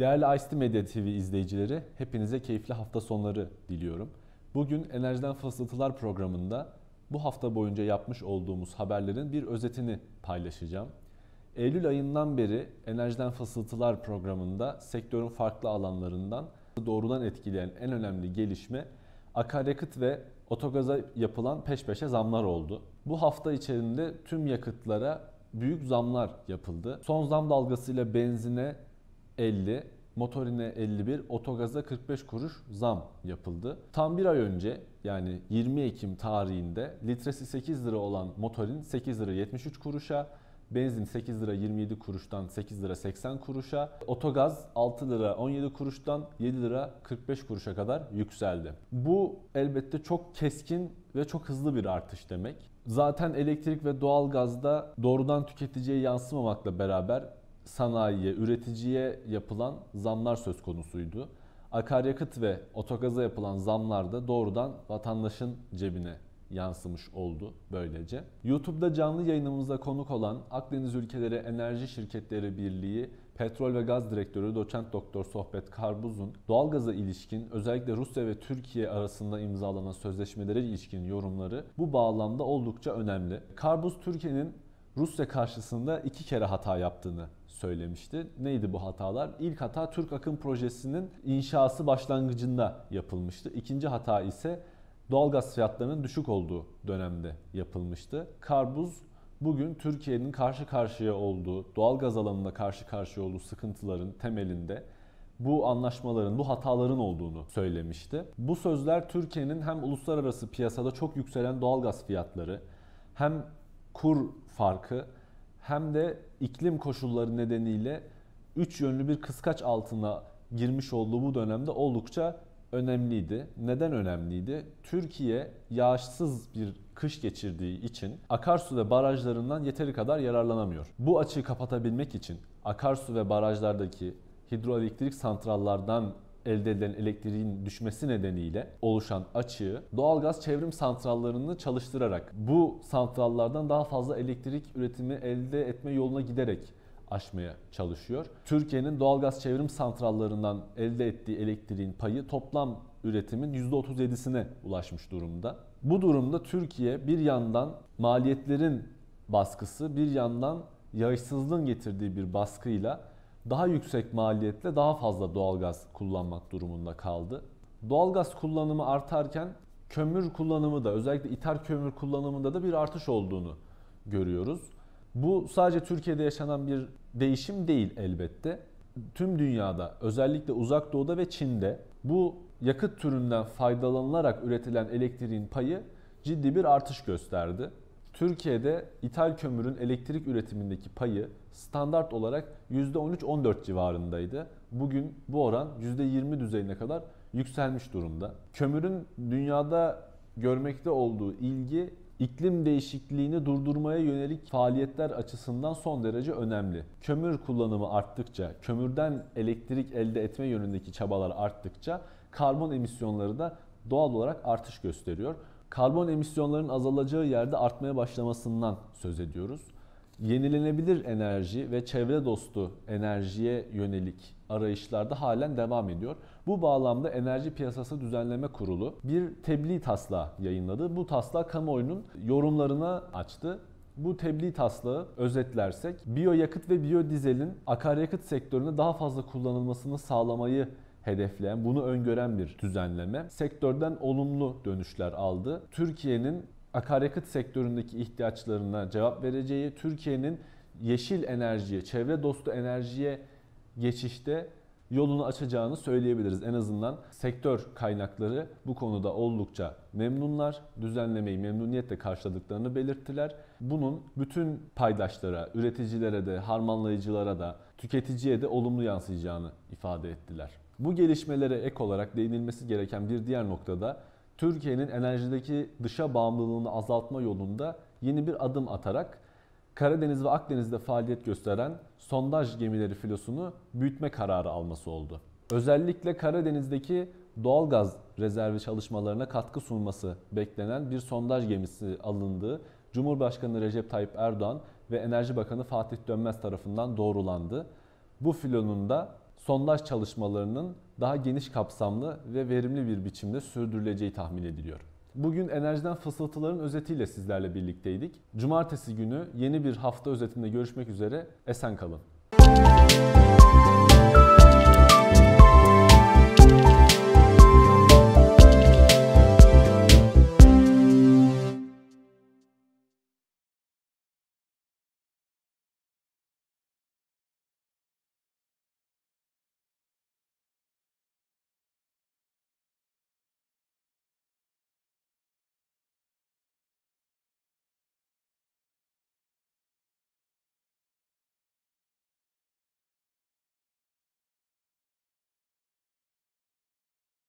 Değerli ICT Medya TV izleyicileri, hepinize keyifli hafta sonları diliyorum. Bugün Enerjiden Fısıltılar programında bu hafta boyunca yapmış olduğumuz haberlerin bir özetini paylaşacağım. Eylül ayından beri Enerjiden Fısıltılar programında sektörün farklı alanlarından doğrudan etkileyen en önemli gelişme akaryakıt ve otogaza yapılan peş peşe zamlar oldu. Bu hafta içerisinde tüm yakıtlara büyük zamlar yapıldı. Son zam dalgasıyla benzine 50, motorine 51, otogaza 45 kuruş zam yapıldı. Tam bir ay önce yani 20 Ekim tarihinde litresi 8 lira olan motorin 8 lira 73 kuruşa, benzin 8 lira 27 kuruştan 8 lira 80 kuruşa, otogaz 6 lira 17 kuruştan 7 lira 45 kuruşa kadar yükseldi. Bu elbette çok keskin ve çok hızlı bir artış demek. Zaten elektrik ve doğalgazda doğrudan tüketiciye yansımamakla beraber sanayiye, üreticiye yapılan zamlar söz konusuydu. Akaryakıt ve otogaza yapılan zamlar da doğrudan vatandaşın cebine yansımış oldu böylece. YouTube'da canlı yayınımıza konuk olan Akdeniz Ülkeleri Enerji Şirketleri Birliği Petrol ve Gaz Direktörü Doçent Doktor Sohbet Karbuz'un doğalgaza ilişkin özellikle Rusya ve Türkiye arasında imzalanan sözleşmelere ilişkin yorumları bu bağlamda oldukça önemli. Karbuz Türkiye'nin Rusya karşısında iki kere hata yaptığını söylemişti. Neydi bu hatalar? İlk hata Türk Akım Projesi'nin inşası başlangıcında yapılmıştı. İkinci hata ise doğalgaz fiyatlarının düşük olduğu dönemde yapılmıştı. Karbuz bugün Türkiye'nin karşı karşıya olduğu, doğalgaz alanında karşı karşıya olduğu sıkıntıların temelinde bu anlaşmaların, bu hataların olduğunu söylemişti. Bu sözler Türkiye'nin hem uluslararası piyasada çok yükselen doğalgaz fiyatları, hem kur farkı hem de iklim koşulları nedeniyle üç yönlü bir kıskaç altına girmiş olduğu bu dönemde oldukça önemliydi. Neden önemliydi? Türkiye yağışsız bir kış geçirdiği için akarsu ve barajlarından yeteri kadar yararlanamıyor. Bu açığı kapatabilmek için akarsu ve barajlardaki hidroelektrik santrallardan elde edilen elektriğin düşmesi nedeniyle oluşan açığı doğalgaz çevrim santrallarını çalıştırarak bu santrallardan daha fazla elektrik üretimi elde etme yoluna giderek aşmaya çalışıyor. Türkiye'nin doğalgaz çevrim santrallarından elde ettiği elektriğin payı toplam üretimin %37'sine ulaşmış durumda. Bu durumda Türkiye bir yandan maliyetlerin baskısı, bir yandan yağışsızlığın getirdiği bir baskıyla daha yüksek maliyetle daha fazla doğalgaz kullanmak durumunda kaldı. Doğalgaz kullanımı artarken kömür kullanımı da özellikle ithal kömür kullanımında da bir artış olduğunu görüyoruz. Bu sadece Türkiye'de yaşanan bir değişim değil elbette. Tüm dünyada özellikle uzak doğuda ve Çin'de bu yakıt türünden faydalanılarak üretilen elektriğin payı ciddi bir artış gösterdi. Türkiye'de ithal kömürün elektrik üretimindeki payı standart olarak %13-14 civarındaydı. Bugün bu oran %20 düzeyine kadar yükselmiş durumda. Kömürün dünyada görmekte olduğu ilgi iklim değişikliğini durdurmaya yönelik faaliyetler açısından son derece önemli. Kömür kullanımı arttıkça, kömürden elektrik elde etme yönündeki çabalar arttıkça karbon emisyonları da doğal olarak artış gösteriyor karbon emisyonlarının azalacağı yerde artmaya başlamasından söz ediyoruz. Yenilenebilir enerji ve çevre dostu enerjiye yönelik arayışlarda halen devam ediyor. Bu bağlamda Enerji Piyasası Düzenleme Kurulu bir tebliğ taslağı yayınladı. Bu taslağı kamuoyunun yorumlarına açtı. Bu tebliğ taslağı özetlersek biyoyakıt ve biyodizelin akaryakıt sektöründe daha fazla kullanılmasını sağlamayı hedefleyen, bunu öngören bir düzenleme. Sektörden olumlu dönüşler aldı. Türkiye'nin akaryakıt sektöründeki ihtiyaçlarına cevap vereceği, Türkiye'nin yeşil enerjiye, çevre dostu enerjiye geçişte yolunu açacağını söyleyebiliriz. En azından sektör kaynakları bu konuda oldukça memnunlar. Düzenlemeyi memnuniyetle karşıladıklarını belirttiler. Bunun bütün paydaşlara, üreticilere de, harmanlayıcılara da, tüketiciye de olumlu yansıyacağını ifade ettiler. Bu gelişmelere ek olarak değinilmesi gereken bir diğer noktada Türkiye'nin enerjideki dışa bağımlılığını azaltma yolunda yeni bir adım atarak Karadeniz ve Akdeniz'de faaliyet gösteren sondaj gemileri filosunu büyütme kararı alması oldu. Özellikle Karadeniz'deki doğalgaz rezervi çalışmalarına katkı sunması beklenen bir sondaj gemisi alındığı Cumhurbaşkanı Recep Tayyip Erdoğan ve Enerji Bakanı Fatih Dönmez tarafından doğrulandı. Bu filonun da sondaj çalışmalarının daha geniş kapsamlı ve verimli bir biçimde sürdürüleceği tahmin ediliyor. Bugün enerjiden fısıltıların özetiyle sizlerle birlikteydik. Cumartesi günü yeni bir hafta özetinde görüşmek üzere. Esen kalın. Müzik